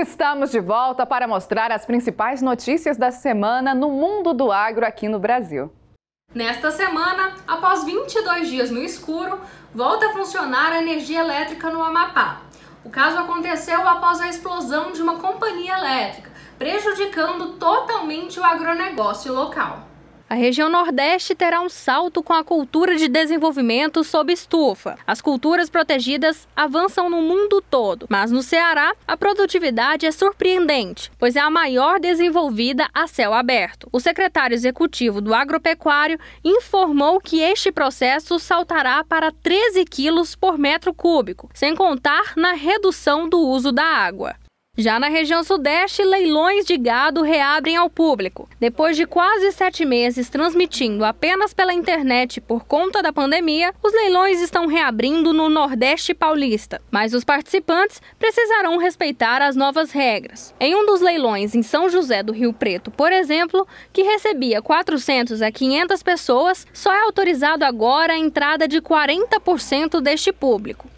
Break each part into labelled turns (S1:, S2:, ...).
S1: Estamos de volta para mostrar as principais notícias da semana no mundo do agro aqui no Brasil.
S2: Nesta semana, após 22 dias no escuro, volta a funcionar a energia elétrica no Amapá. O caso aconteceu após a explosão de uma companhia elétrica, prejudicando totalmente o agronegócio local. A região Nordeste terá um salto com a cultura de desenvolvimento sob estufa. As culturas protegidas avançam no mundo todo, mas no Ceará a produtividade é surpreendente, pois é a maior desenvolvida a céu aberto. O secretário executivo do agropecuário informou que este processo saltará para 13 quilos por metro cúbico, sem contar na redução do uso da água. Já na região sudeste, leilões de gado reabrem ao público. Depois de quase sete meses transmitindo apenas pela internet por conta da pandemia, os leilões estão reabrindo no Nordeste Paulista. Mas os participantes precisarão respeitar as novas regras. Em um dos leilões em São José do Rio Preto, por exemplo, que recebia 400 a 500 pessoas, só é autorizado agora a entrada de 40% deste público.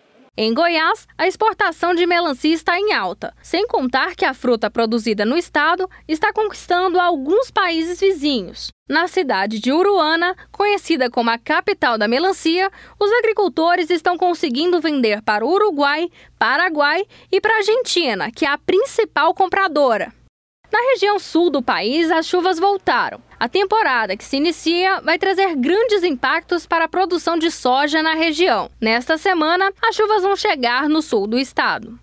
S2: Em Goiás, a exportação de melancia está em alta, sem contar que a fruta produzida no estado está conquistando alguns países vizinhos. Na cidade de Uruana, conhecida como a capital da melancia, os agricultores estão conseguindo vender para o Uruguai, Paraguai e para a Argentina, que é a principal compradora. Na região sul do país, as chuvas voltaram. A temporada que se inicia vai trazer grandes impactos para a produção de soja na região. Nesta semana, as chuvas vão chegar no sul do estado.